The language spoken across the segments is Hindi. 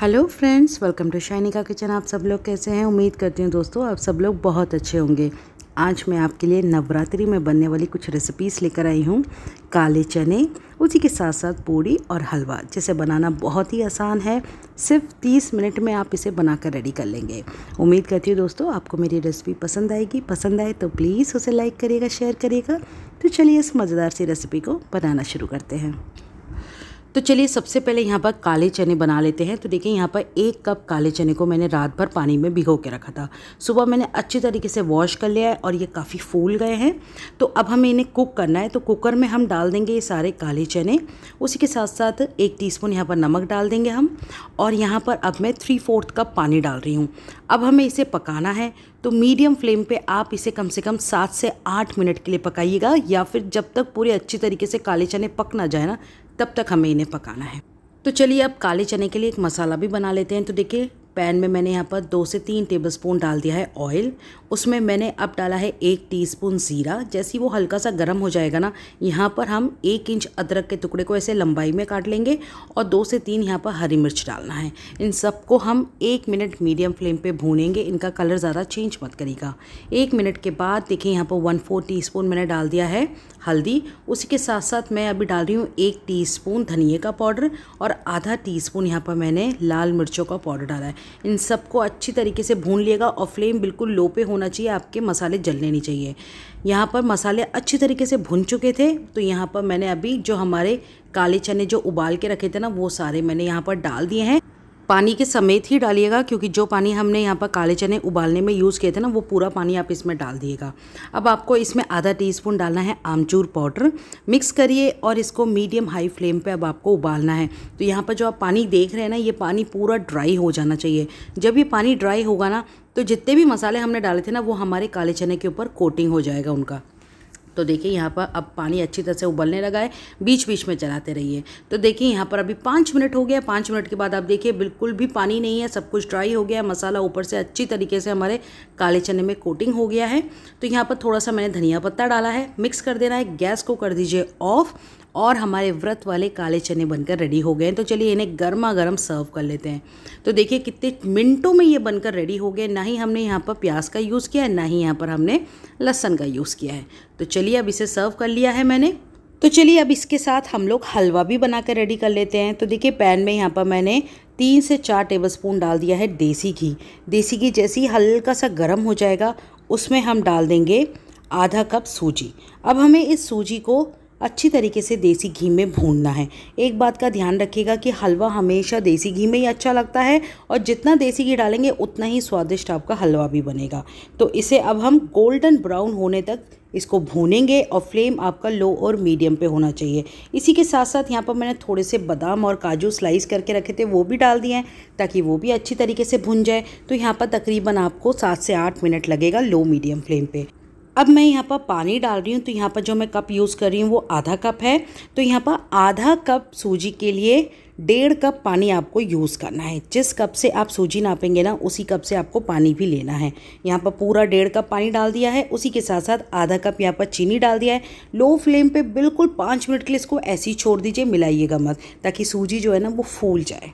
Hello friends welcome to Shainika kitchen आप सब लोग कैसे हैं उम्मीद करती हूँ दोस्तों आप सब लोग बहुत अच्छे होंगे आज मैं आपके लिए नवरात्रि में बनने वाली कुछ रेसिपीज़ लेकर आई हूँ काले चने उसी के साथ साथ पूड़ी और हलवा जिसे बनाना बहुत ही आसान है सिर्फ 30 मिनट में आप इसे बनाकर रेडी कर लेंगे उम्मीद करती हूँ दोस्तों आपको मेरी रेसिपी पसंद आएगी पसंद आए तो प्लीज़ उसे लाइक करिएगा शेयर करिएगा तो चलिए इस मज़ेदार सी रेसिपी को बनाना शुरू करते हैं तो चलिए सबसे पहले यहाँ पर काले चने बना लेते हैं तो देखिए यहाँ पर एक कप काले चने को मैंने रात भर पानी में भिगो के रखा था सुबह मैंने अच्छी तरीके से वॉश कर लिया है और ये काफ़ी फूल गए हैं तो अब हमें इन्हें कुक करना है तो कुकर में हम डाल देंगे ये सारे काले चने उसी के साथ साथ एक टी स्पून यहाँ पर नमक डाल देंगे हम और यहाँ पर अब मैं थ्री फोर्थ कप पानी डाल रही हूँ अब हमें इसे पकाना है तो मीडियम फ्लेम पे आप इसे कम से कम सात से आठ मिनट के लिए पकाइएगा या फिर जब तक पूरे अच्छी तरीके से काले चने पक ना जाए ना तब तक हमें इन्हें पकाना है तो चलिए अब काले चने के लिए एक मसाला भी बना लेते हैं तो देखिए पैन में मैंने यहाँ पर दो से तीन टेबलस्पून डाल दिया है ऑयल उसमें मैंने अब डाला है एक टीस्पून ज़ीरा जैसे ही वो हल्का सा गर्म हो जाएगा ना यहाँ पर हम एक इंच अदरक के टुकड़े को ऐसे लंबाई में काट लेंगे और दो से तीन यहाँ पर हरी मिर्च डालना है इन सबको हम एक मिनट मीडियम फ्लेम पर भूनेंगे इनका कलर ज़्यादा चेंज मत करेगा एक मिनट के बाद देखिए यहाँ पर वन फोर टी मैंने डाल दिया है हल्दी उसी के साथ साथ मैं अभी डाल रही हूँ एक टी धनिए का पाउडर और आधा टी स्पून यहाँ पर मैंने लाल मिर्चों का पाउडर डाला है इन सबको अच्छी तरीके से भून लिएगा और फ्लेम बिल्कुल लो पे होना चाहिए आपके मसाले जलने नहीं चाहिए यहाँ पर मसाले अच्छी तरीके से भुन चुके थे तो यहाँ पर मैंने अभी जो हमारे काले चने जो उबाल के रखे थे ना वो सारे मैंने यहाँ पर डाल दिए हैं पानी के समेत ही डालिएगा क्योंकि जो पानी हमने यहाँ पर काले चने उबालने में यूज़ किए थे ना वो पूरा पानी आप इसमें डाल दिएगा अब आपको इसमें आधा टीस्पून डालना है आमचूर पाउडर मिक्स करिए और इसको मीडियम हाई फ्लेम पे अब आपको उबालना है तो यहाँ पर जो आप पानी देख रहे हैं ना ये पानी पूरा ड्राई हो जाना चाहिए जब ये पानी ड्राई होगा ना तो जितने भी मसाले हमने डाले थे ना वो हमारे काले चने के ऊपर कोटिंग हो जाएगा उनका तो देखिए यहाँ पर अब पानी अच्छी तरह से उबलने लगा है बीच बीच में चलाते रहिए तो देखिए यहाँ पर अभी पाँच मिनट हो गया पाँच मिनट के बाद आप देखिए बिल्कुल भी पानी नहीं है सब कुछ ड्राई हो गया है मसाला ऊपर से अच्छी तरीके से हमारे काले चने में कोटिंग हो गया है तो यहाँ पर थोड़ा सा मैंने धनिया पत्ता डाला है मिक्स कर देना है गैस को कर दीजिए ऑफ़ और हमारे व्रत वाले काले चने बनकर रेडी हो गए हैं तो चलिए इन्हें गर्मा गर्म सर्व कर लेते हैं तो देखिए कितने मिनटों में ये बनकर रेडी हो गए ना ही हमने यहाँ पर प्याज का यूज़ किया है ना ही यहाँ पर हमने लहसन का यूज़ किया है तो चलिए अब इसे सर्व कर लिया है मैंने तो चलिए अब इसके साथ हम लोग हलवा भी बना कर रेडी कर लेते हैं तो देखिए पैन में यहाँ पर मैंने तीन से चार टेबलस्पून डाल दिया है देसी घी देसी घी जैसे ही हल्का सा गर्म हो जाएगा उसमें हम डाल देंगे आधा कप सूजी अब हमें इस सूजी को अच्छी तरीके से देसी घी में भूनना है एक बात का ध्यान रखिएगा कि हलवा हमेशा देसी घी में ही अच्छा लगता है और जितना देसी घी डालेंगे उतना ही स्वादिष्ट आपका हलवा भी बनेगा तो इसे अब हम गोल्डन ब्राउन होने तक इसको भूनेंगे और फ्लेम आपका लो और मीडियम पे होना चाहिए इसी के साथ साथ यहाँ पर मैंने थोड़े से बादाम और काजू स्लाइस करके रखे थे वो भी डाल दिए हैं ताकि वो भी अच्छी तरीके से भुन जाए तो यहाँ पर तकरीबन आपको सात से आठ मिनट लगेगा लो मीडियम फ्लेम पे अब मैं यहाँ पर पानी डाल रही हूँ तो यहाँ पर जो मैं कप यूज़ कर रही हूँ वो आधा कप है तो यहाँ पर आधा कप सूजी के लिए डेढ़ कप पानी आपको यूज़ करना है जिस कप से आप सूजी नापेंगे ना उसी कप से आपको पानी भी लेना है यहाँ पर पूरा डेढ़ कप पानी डाल दिया है उसी के साथ साथ आधा कप यहाँ पर चीनी डाल दिया है लो फ्लेम पे बिल्कुल पाँच मिनट के लिए इसको ऐसे ही छोड़ दीजिए मिलाइएगा मत ताकि सूजी जो है ना वो फूल जाए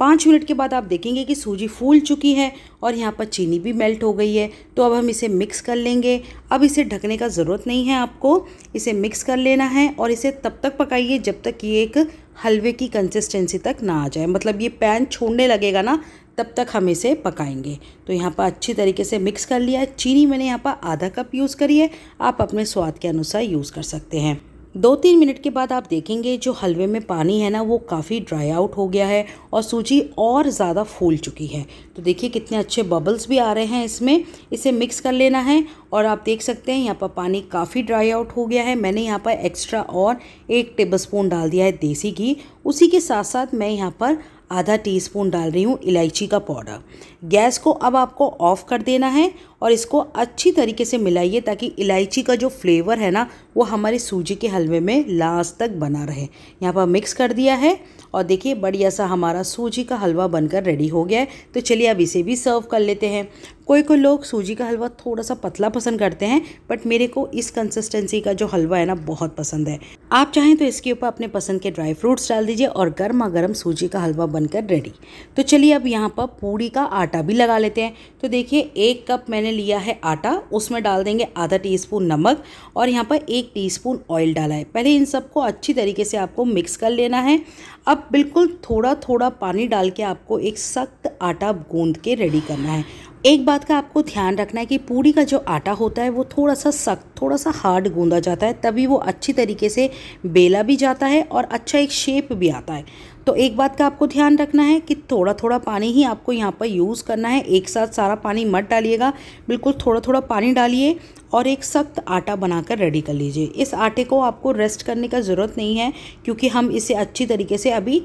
पाँच मिनट के बाद आप देखेंगे कि सूजी फूल चुकी है और यहाँ पर चीनी भी मेल्ट हो गई है तो अब हम इसे मिक्स कर लेंगे अब इसे ढकने का ज़रूरत नहीं है आपको इसे मिक्स कर लेना है और इसे तब तक पकाइए जब तक ये एक हलवे की कंसिस्टेंसी तक ना आ जाए मतलब ये पैन छोड़ने लगेगा ना तब तक हम इसे पकाएंगे तो यहाँ पर अच्छी तरीके से मिक्स कर लिया चीनी मैंने यहाँ पर आधा कप यूज़ करी है आप अपने स्वाद के अनुसार यूज़ कर सकते हैं दो तीन मिनट के बाद आप देखेंगे जो हलवे में पानी है ना वो काफ़ी ड्राई आउट हो गया है और सूजी और ज़्यादा फूल चुकी है तो देखिए कितने अच्छे बबल्स भी आ रहे हैं इसमें इसे मिक्स कर लेना है और आप देख सकते हैं यहाँ पर पानी काफ़ी ड्राई आउट हो गया है मैंने यहाँ पर एक्स्ट्रा और एक टेबलस्पून डाल दिया है देसी घी उसी के साथ साथ मैं यहाँ पर आधा टी डाल रही हूँ इलायची का पाउडर गैस को अब आपको ऑफ़ कर देना है और इसको अच्छी तरीके से मिलाइए ताकि इलायची का जो फ्लेवर है ना वो हमारे सूजी के हलवे में लास्ट तक बना रहे यहाँ पर मिक्स कर दिया है और देखिए बढ़िया सा हमारा सूजी का हलवा बनकर रेडी हो गया है तो चलिए अब इसे भी सर्व कर लेते हैं कोई कोई लोग सूजी का हलवा थोड़ा सा पतला पसंद करते हैं बट मेरे को इस कंसिस्टेंसी का जो हलवा है ना बहुत पसंद है आप चाहें तो इसके ऊपर अपने पसंद के ड्राई फ्रूट्स डाल दीजिए और गर्मा गर्म सूजी का हलवा बनकर रेडी तो चलिए अब यहाँ पर पूड़ी का आटा भी लगा लेते हैं तो देखिए एक कप मैंने लिया है आटा उसमें डाल देंगे आधा टीस्पून नमक और यहाँ पर एक टीस्पून ऑयल डाला है पहले इन सबको अच्छी तरीके से आपको मिक्स कर लेना है अब बिल्कुल थोड़ा थोड़ा पानी डाल के आपको एक सख्त आटा गूंद के रेडी करना है एक बात का आपको ध्यान रखना है कि पूड़ी का जो आटा होता है वो थोड़ा सा सख्त थोड़ा सा हार्ड गूंदा जाता है तभी वो अच्छी तरीके से बेला भी जाता है और अच्छा एक शेप भी आता है तो एक बात का आपको ध्यान रखना है कि थोड़ा थोड़ा पानी ही आपको यहाँ पर यूज़ करना है एक साथ सारा पानी मत डालिएगा बिल्कुल थोड़ा थोड़ा पानी डालिए और एक सख्त आटा बनाकर रेडी कर लीजिए इस आटे को आपको रेस्ट करने का ज़रूरत नहीं है क्योंकि हम इसे अच्छी तरीके से अभी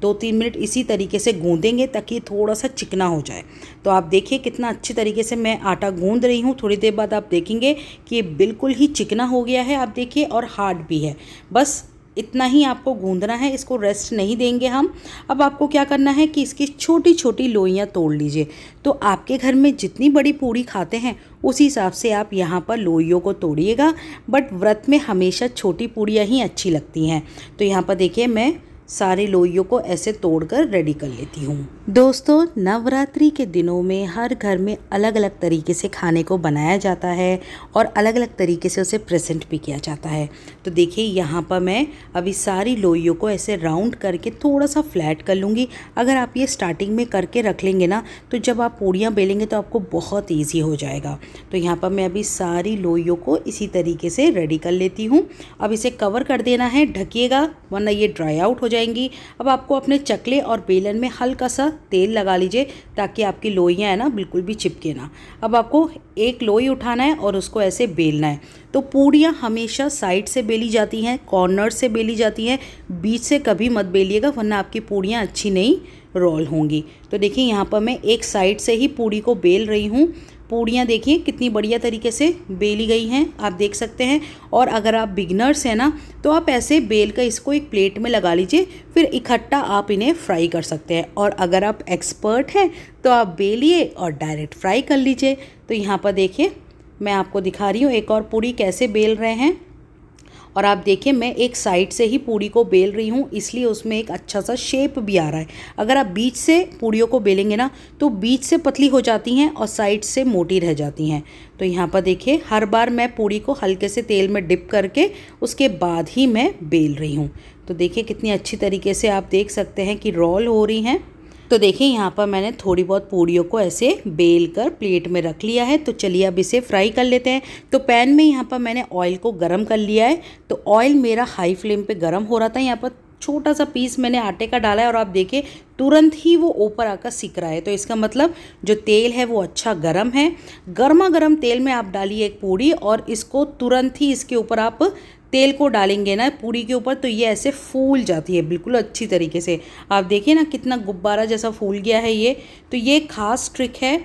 दो तीन मिनट इसी तरीके से गूँधेंगे ताकि थोड़ा सा चिकना हो जाए तो आप देखिए कितना अच्छी तरीके से मैं आटा गूँध रही हूँ थोड़ी देर बाद आप देखेंगे कि ये बिल्कुल ही चिकना हो गया है आप देखिए और हार्ड भी है बस इतना ही आपको गूंदना है इसको रेस्ट नहीं देंगे हम अब आपको क्या करना है कि इसकी छोटी छोटी लोइयाँ तोड़ लीजिए तो आपके घर में जितनी बड़ी पूड़ी खाते हैं उसी हिसाब से आप यहाँ पर लोइयों को तोड़िएगा बट व्रत में हमेशा छोटी पूड़ियाँ ही अच्छी लगती हैं तो यहाँ पर देखिए मैं सारे लोइयों को ऐसे तोड़कर रेडी कर लेती हूँ दोस्तों नवरात्रि के दिनों में हर घर में अलग अलग तरीके से खाने को बनाया जाता है और अलग अलग तरीके से उसे प्रेजेंट भी किया जाता है तो देखिए यहाँ पर मैं अभी सारी लोइयों को ऐसे राउंड करके थोड़ा सा फ्लैट कर लूँगी अगर आप ये स्टार्टिंग में करके रख लेंगे ना तो जब आप पूड़ियाँ बेलेंगे तो आपको बहुत ईजी हो जाएगा तो यहाँ पर मैं अभी सारी लोइयों को इसी तरीके से रेडी कर लेती हूँ अब इसे कवर कर देना है ढकीेगा वरना ये ड्राई आउट हो जाए जाएंगी अब आपको अपने चकले और बेलन में हल्का सा तेल लगा लीजिए ताकि आपकी लोइयाँ है ना बिल्कुल भी चिपके ना अब आपको एक लोई उठाना है और उसको ऐसे बेलना है तो पूड़ियाँ हमेशा साइड से बेली जाती हैं कॉर्नर से बेली जाती हैं बीच से कभी मत बेलिएगा वरना आपकी पूड़ियाँ अच्छी नहीं रोल होंगी तो देखिए यहाँ पर मैं एक साइड से ही पूड़ी को बेल रही हूँ पूड़ियाँ देखिए कितनी बढ़िया तरीके से बेली गई हैं आप देख सकते हैं और अगर आप बिगनर्स हैं ना तो आप ऐसे बेल कर इसको एक प्लेट में लगा लीजिए फिर इकट्ठा आप इन्हें फ्राई कर सकते हैं और अगर आप एक्सपर्ट हैं तो आप बेलिए और डायरेक्ट फ्राई कर लीजिए तो यहाँ पर देखिए मैं आपको दिखा रही हूँ एक और पूड़ी कैसे बेल रहे हैं और आप देखें मैं एक साइड से ही पूड़ी को बेल रही हूँ इसलिए उसमें एक अच्छा सा शेप भी आ रहा है अगर आप बीच से पूड़ियों को बेलेंगे ना तो बीच से पतली हो जाती हैं और साइड से मोटी रह जाती हैं तो यहाँ पर देखिए हर बार मैं पूड़ी को हल्के से तेल में डिप करके उसके बाद ही मैं बेल रही हूँ तो देखिए कितनी अच्छी तरीके से आप देख सकते हैं कि रोल हो रही हैं तो देखें यहाँ पर मैंने थोड़ी बहुत पूड़ियों को ऐसे बेल कर प्लेट में रख लिया है तो चलिए अब इसे फ्राई कर लेते हैं तो पैन में यहाँ पर मैंने ऑयल को गर्म कर लिया है तो ऑयल मेरा हाई फ्लेम पे गर्म हो रहा था यहाँ पर छोटा सा पीस मैंने आटे का डाला है और आप देखिए तुरंत ही वो ऊपर आकर सिक रहा है तो इसका मतलब जो तेल है वो अच्छा गर्म है गर्मा गर्म तेल में आप डालिए एक पूड़ी और इसको तुरंत ही इसके ऊपर आप तेल को डालेंगे ना पूरी के ऊपर तो ये ऐसे फूल जाती है बिल्कुल अच्छी तरीके से आप देखिए ना कितना गुब्बारा जैसा फूल गया है ये तो ये खास ट्रिक है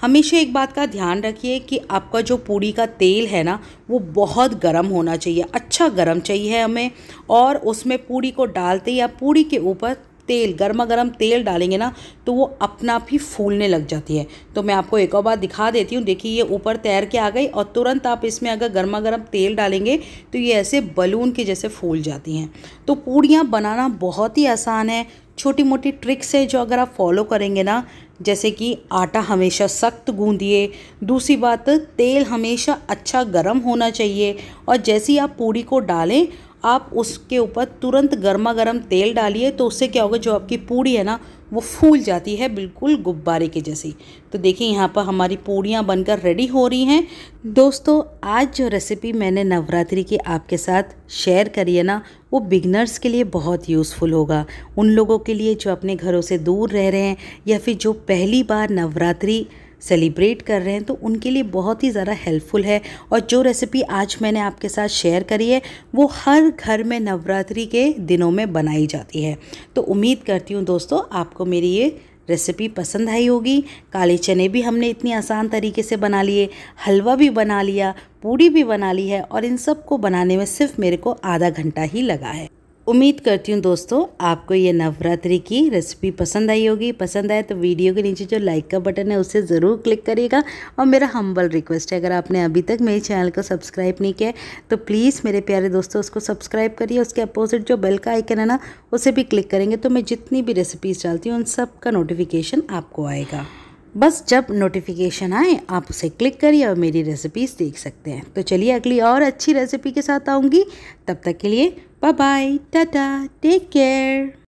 हमेशा एक बात का ध्यान रखिए कि आपका जो पूड़ी का तेल है ना वो बहुत गर्म होना चाहिए अच्छा गर्म चाहिए हमें और उसमें पूरी को डालते या पूरी के ऊपर तेल गर्मा गर्म तेल डालेंगे ना तो वो अपना आप ही फूलने लग जाती है तो मैं आपको एक और बार दिखा देती हूँ देखिए ये ऊपर तैर के आ गई और तुरंत आप इसमें अगर गर्मा गर्म तेल डालेंगे तो ये ऐसे बलून के जैसे फूल जाती हैं तो पूड़ियाँ बनाना बहुत ही आसान है छोटी मोटी ट्रिक्स है जो अगर आप फॉलो करेंगे ना जैसे कि आटा हमेशा सख्त गूंदिए दूसरी बात तेल हमेशा अच्छा गर्म होना चाहिए और जैसे ही आप पूड़ी को डालें आप उसके ऊपर तुरंत गर्मा गर्म तेल डालिए तो उससे क्या होगा जो आपकी पूड़ी है ना वो फूल जाती है बिल्कुल गुब्बारे के जैसी तो देखिए यहाँ पर हमारी पूड़ियाँ बनकर रेडी हो रही हैं दोस्तों आज जो रेसिपी मैंने नवरात्रि की आपके साथ शेयर करी है ना वो बिगनर्स के लिए बहुत यूज़फुल होगा उन लोगों के लिए जो अपने घरों से दूर रह रहे हैं या फिर जो पहली बार नवरात्रि सेलिब्रेट कर रहे हैं तो उनके लिए बहुत ही ज़्यादा हेल्पफुल है और जो रेसिपी आज मैंने आपके साथ शेयर करी है वो हर घर में नवरात्रि के दिनों में बनाई जाती है तो उम्मीद करती हूँ दोस्तों आपको मेरी ये रेसिपी पसंद आई होगी काले चने भी हमने इतनी आसान तरीके से बना लिए हलवा भी बना लिया पूड़ी भी बना ली है और इन सब को बनाने में सिर्फ मेरे को आधा घंटा ही लगा है उम्मीद करती हूँ दोस्तों आपको ये नवरात्रि की रेसिपी पसंद आई होगी पसंद आए तो वीडियो के नीचे जो लाइक का बटन है उसे ज़रूर क्लिक करिएगा और मेरा हम्बल रिक्वेस्ट है अगर आपने अभी तक मेरे चैनल को सब्सक्राइब नहीं किया है तो प्लीज़ मेरे प्यारे दोस्तों उसको सब्सक्राइब करिए उसके अपोजिट जो बेल का आइकन है ना उसे भी क्लिक करेंगे तो मैं जितनी भी रेसिपीज़ डालती हूँ उन सब का नोटिफिकेशन आपको आएगा बस जब नोटिफिकेशन आए आप उसे क्लिक करिए और मेरी रेसिपीज़ देख सकते हैं तो चलिए अगली और अच्छी रेसिपी के साथ आऊँगी तब तक के लिए Bye bye. ta da! Take care.